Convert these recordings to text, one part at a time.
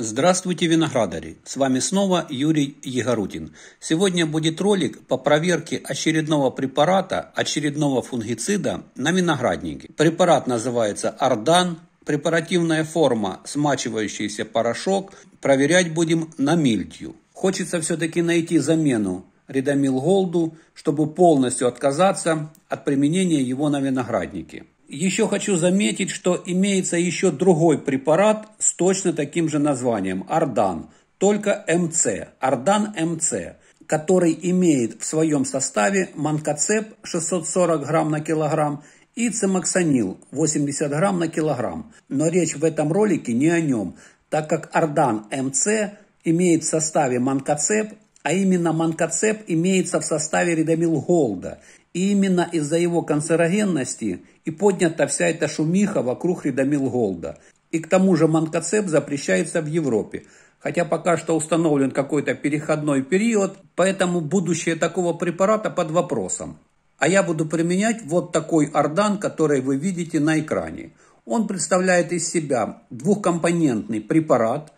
Здравствуйте, виноградари! С вами снова Юрий Егорутин. Сегодня будет ролик по проверке очередного препарата, очередного фунгицида на винограднике. Препарат называется Ардан, препаративная форма, смачивающийся порошок. Проверять будем на мильтью. Хочется все-таки найти замену ридамил голду, чтобы полностью отказаться от применения его на винограднике. Еще хочу заметить, что имеется еще другой препарат с точно таким же названием – Ардан, только МЦ, Ардан МЦ, который имеет в своем составе манкоцеп 640 грамм на килограмм и цемаксонил 80 грамм на килограмм. Но речь в этом ролике не о нем, так как Ардан МЦ имеет в составе манкоцеп, а именно манкоцеп имеется в составе Голда. И именно из-за его канцерогенности и поднята вся эта шумиха вокруг Ридамилголда. И к тому же манкоцеп запрещается в Европе. Хотя пока что установлен какой-то переходной период, поэтому будущее такого препарата под вопросом. А я буду применять вот такой ордан, который вы видите на экране. Он представляет из себя двухкомпонентный препарат.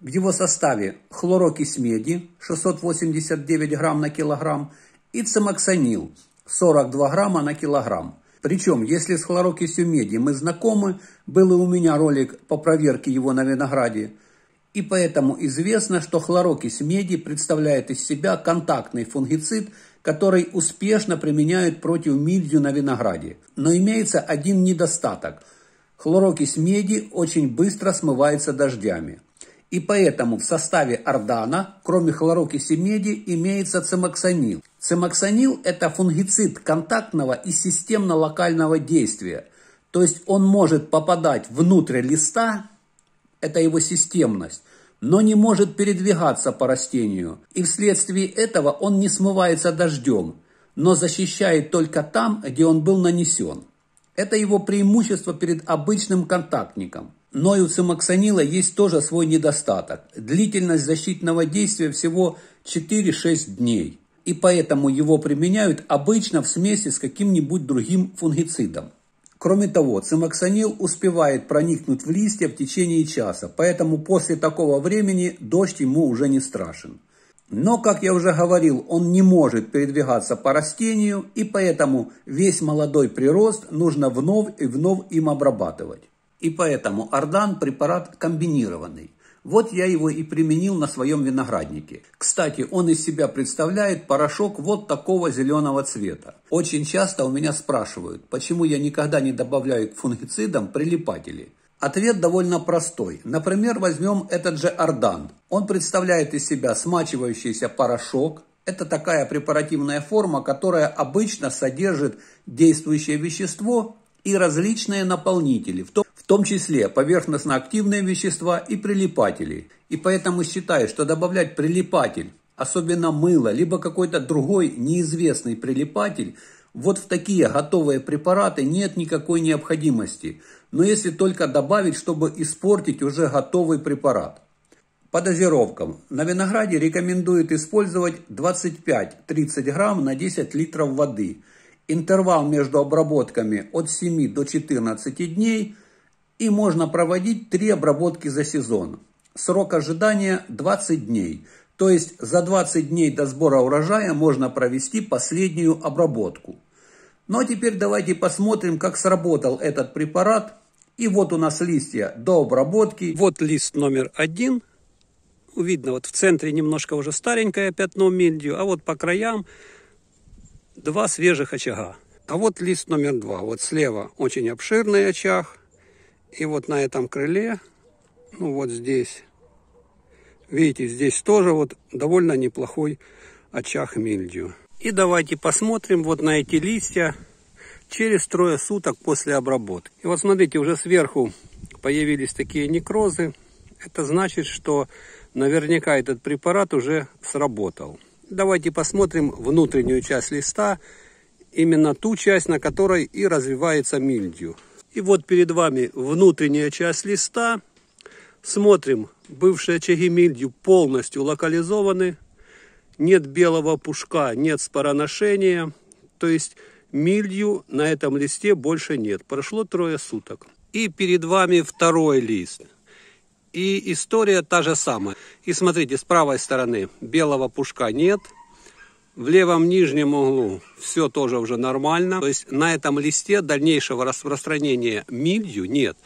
В его составе хлорокись меди 689 грамм на килограмм и цемоксанил 42 грамма на килограмм. Причем, если с хлорокисью меди мы знакомы, был и у меня ролик по проверке его на винограде, и поэтому известно, что хлорокись меди представляет из себя контактный фунгицид, который успешно применяют против мильдю на винограде. Но имеется один недостаток. Хлорокись меди очень быстро смывается дождями. И поэтому в составе ордана, кроме хлорокиси меди, имеется цимоксанил. Цимоксанил – это фунгицид контактного и системно-локального действия. То есть он может попадать внутрь листа, это его системность, но не может передвигаться по растению. И вследствие этого он не смывается дождем, но защищает только там, где он был нанесен. Это его преимущество перед обычным контактником. Но и у цимоксанила есть тоже свой недостаток. Длительность защитного действия всего 4-6 дней. И поэтому его применяют обычно в смеси с каким-нибудь другим фунгицидом. Кроме того, цимоксанил успевает проникнуть в листья в течение часа, поэтому после такого времени дождь ему уже не страшен. Но, как я уже говорил, он не может передвигаться по растению, и поэтому весь молодой прирост нужно вновь и вновь им обрабатывать. И поэтому Ардан препарат комбинированный. Вот я его и применил на своем винограднике. Кстати, он из себя представляет порошок вот такого зеленого цвета. Очень часто у меня спрашивают, почему я никогда не добавляю к фунгицидам прилипатели. Ответ довольно простой. Например, возьмем этот же Ардан. Он представляет из себя смачивающийся порошок, это такая препаративная форма, которая обычно содержит действующее вещество и различные наполнители, в том в том числе поверхностно-активные вещества и прилипатели. И поэтому считаю, что добавлять прилипатель, особенно мыло, либо какой-то другой неизвестный прилипатель, вот в такие готовые препараты нет никакой необходимости, но если только добавить, чтобы испортить уже готовый препарат. По дозировкам. На винограде рекомендуют использовать 25-30 грамм на 10 литров воды. Интервал между обработками от 7 до 14 дней – и можно проводить три обработки за сезон. Срок ожидания 20 дней, то есть за 20 дней до сбора урожая можно провести последнюю обработку. Ну а теперь давайте посмотрим, как сработал этот препарат. И вот у нас листья до обработки. Вот лист номер один. Видно, вот в центре немножко уже старенькое пятно мильдию, а вот по краям два свежих очага. А вот лист номер два. Вот слева очень обширный очаг, и вот на этом крыле, ну вот здесь, видите, здесь тоже вот довольно неплохой очаг мильдию. И давайте посмотрим вот на эти листья через трое суток после обработки. И вот смотрите, уже сверху появились такие некрозы. Это значит, что наверняка этот препарат уже сработал. Давайте посмотрим внутреннюю часть листа, именно ту часть, на которой и развивается мильдию. И вот перед вами внутренняя часть листа. Смотрим, бывшие очаги мильдью полностью локализованы. Нет белого пушка, нет спороношения. То есть мильдью на этом листе больше нет. Прошло трое суток. И перед вами второй лист. И история та же самая. И смотрите, с правой стороны белого пушка нет – в левом нижнем углу все тоже уже нормально. То есть на этом листе дальнейшего распространения мильдью нет.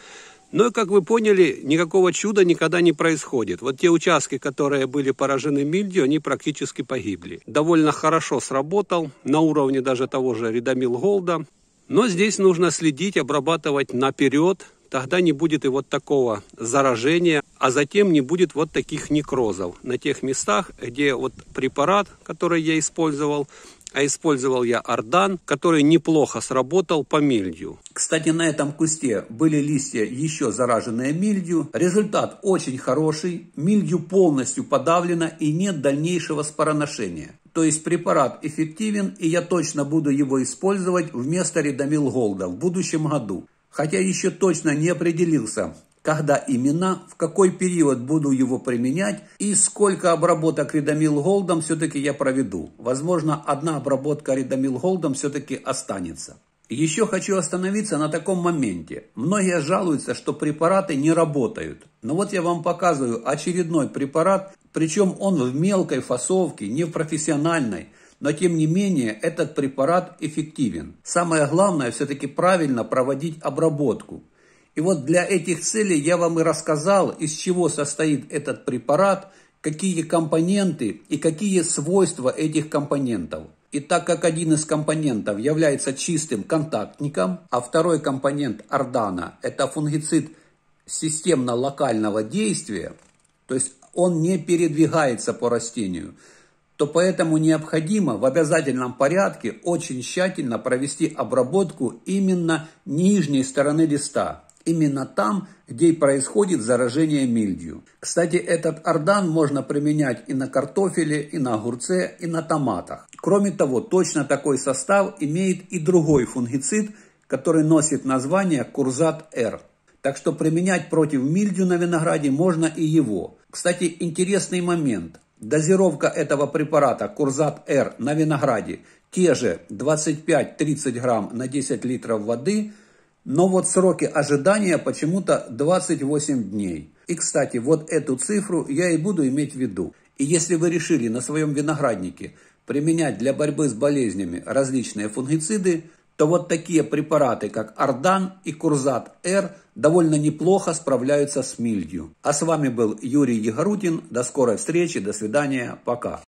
Но, как вы поняли, никакого чуда никогда не происходит. Вот те участки, которые были поражены мильдью, они практически погибли. Довольно хорошо сработал, на уровне даже того же Редамил Голда. Но здесь нужно следить, обрабатывать наперед, тогда не будет и вот такого заражения, а затем не будет вот таких некрозов на тех местах, где вот препарат, который я использовал, а использовал я ордан, который неплохо сработал по мильдию. Кстати, на этом кусте были листья еще зараженные мильдью, Результат очень хороший, мильдию полностью подавлено и нет дальнейшего спороношения. То есть препарат эффективен, и я точно буду его использовать вместо редамил голда в будущем году хотя еще точно не определился, когда именно, в какой период буду его применять и сколько обработок ридамил голдом все-таки я проведу. Возможно, одна обработка ридамил голдом все-таки останется. Еще хочу остановиться на таком моменте. Многие жалуются, что препараты не работают. Но вот я вам показываю очередной препарат, причем он в мелкой фасовке, не в профессиональной – но тем не менее этот препарат эффективен. Самое главное все-таки правильно проводить обработку. И вот для этих целей я вам и рассказал, из чего состоит этот препарат, какие компоненты и какие свойства этих компонентов. И так как один из компонентов является чистым контактником, а второй компонент ордана – это фунгицид системно-локального действия, то есть он не передвигается по растению – то поэтому необходимо в обязательном порядке очень тщательно провести обработку именно нижней стороны листа, именно там, где и происходит заражение мильдью. Кстати, этот ардан можно применять и на картофеле, и на огурце, и на томатах. Кроме того, точно такой состав имеет и другой фунгицид, который носит название курзат-Р. Так что применять против мильдю на винограде можно и его. Кстати, интересный момент. Дозировка этого препарата Курзат-Р на винограде те же 25-30 грамм на 10 литров воды, но вот сроки ожидания почему-то 28 дней. И, кстати, вот эту цифру я и буду иметь в виду. И если вы решили на своем винограднике применять для борьбы с болезнями различные фунгициды, то вот такие препараты, как Ардан и Курзат-Р, довольно неплохо справляются с мильдью. А с вами был Юрий Егорудин. До скорой встречи, до свидания, пока.